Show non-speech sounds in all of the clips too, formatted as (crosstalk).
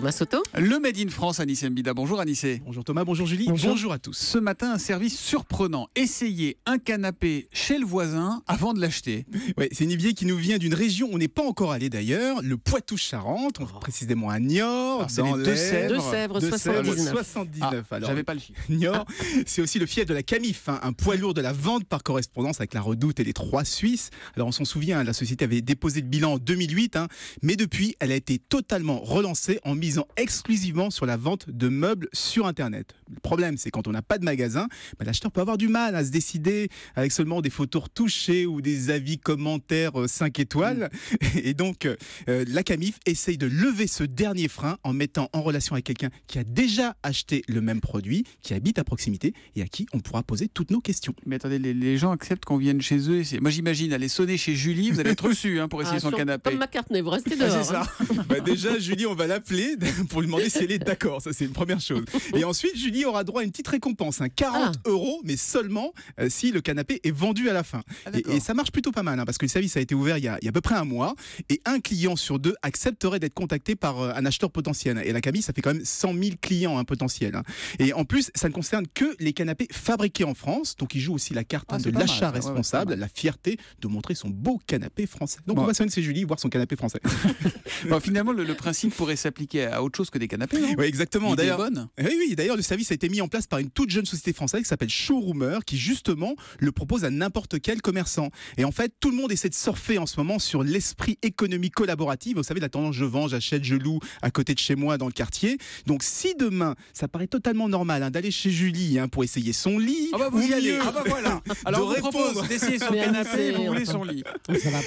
Thomas Soto. Le Made in France, Anissé Mbida. Bonjour Anissé. Bonjour Thomas, bonjour Julie. Bonjour. à tous. Ce matin, un service surprenant. Essayez un canapé chez le voisin avant de l'acheter. C'est c'est Nivier qui nous vient d'une région où on n'est pas encore allé d'ailleurs, le Poitou-Charentes, oh. précisément à Niort, ah, Deux-Sèvres. 79. Ah, j'avais pas le chiffre. (laughs) Niort, c'est aussi le fief de la Camif, hein. un poids lourd de la vente par correspondance avec la Redoute et les Trois Suisses. Alors on s'en souvient, hein, la société avait déposé le bilan en 2008, hein. mais depuis, elle a été totalement relancée en mise exclusivement sur la vente de meubles sur Internet. Le problème, c'est quand on n'a pas de magasin, bah, l'acheteur peut avoir du mal à se décider avec seulement des photos retouchées ou des avis commentaires 5 euh, étoiles. Mm. Et donc, euh, la Camif essaye de lever ce dernier frein en mettant en relation avec quelqu'un qui a déjà acheté le même produit, qui habite à proximité et à qui on pourra poser toutes nos questions. Mais attendez, les, gens acceptent qu'on vienne chez eux. Moi, j'imagine aller sonner chez Julie, vous allez être reçu hein, pour essayer ah, son canapé. Comme carte vous restez ah, dehors. c'est hein. ça. Bah, déjà, Julie, on va l'appeler. (laughs) pour lui demander si elle est d'accord. Ça, c'est une première chose. Et ensuite, Julie aura droit à une petite récompense, 40 hein. ah. euros, mais seulement euh, si le canapé est vendu à la fin. Ah, et, ça marche plutôt pas mal, hein, parce que le service a été ouvert il y a, à peu près un mois, et un client sur deux accepterait d'être contacté par euh, un acheteur potentiel. Et la Camille, ça fait quand même 100 000 clients hein, potentiels. Et en plus, ça ne concerne que les canapés fabriqués en France, donc il joue aussi la carte ah, de l'achat responsable, la fierté de montrer son beau canapé français. Donc on va s'amener chez Julie, voir son canapé français. (laughs) (laughs) finalement, le principe pourrait s'appliquer euh, à autre chose que des canapés. Hein. Oui, exactement. D'ailleurs, Oui, eh oui. D'ailleurs, le service a été mis en place par une toute jeune société française qui s'appelle Showroomer, qui justement le propose à n'importe quel commerçant. Et en fait, tout le monde essaie de surfer en ce moment sur l'esprit économique collaborative. Vous savez, la tendance je vends, j'achète, je loue à côté de chez moi dans le quartier. Donc, si demain, ça paraît totalement normal hein, d'aller chez Julie hein, pour essayer son lit, ah bah, vous ou y mieux, ah bah, (laughs) Alors, de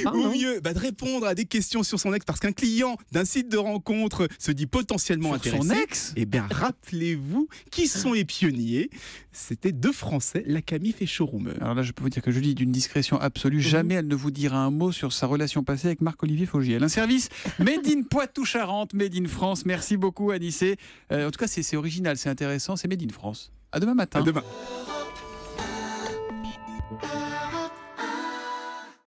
on (laughs) va mieux, bah, de répondre à des questions sur son ex parce qu'un client d'un site de rencontre se dit potentiellement Sur Son ex Eh bien, rappelez-vous qui sont les pionniers. C'était deux Français, la Camille et Showroomer. Alors là, je peux vous dire que je lis d'une discrétion absolue. Mhm. Jamais elle ne vous dira un mot sur sa relation passée avec Marc-Olivier Fogiel. Un service (laughs) Made in Poitou-Charentes, Made in France. Merci beaucoup, Anissé. Euh, en tout cas, c'est original, c'est intéressant. C'est Made in France. À demain matin. À demain.